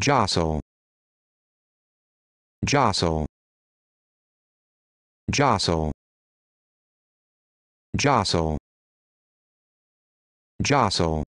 jostle jostle jostle jostle jostle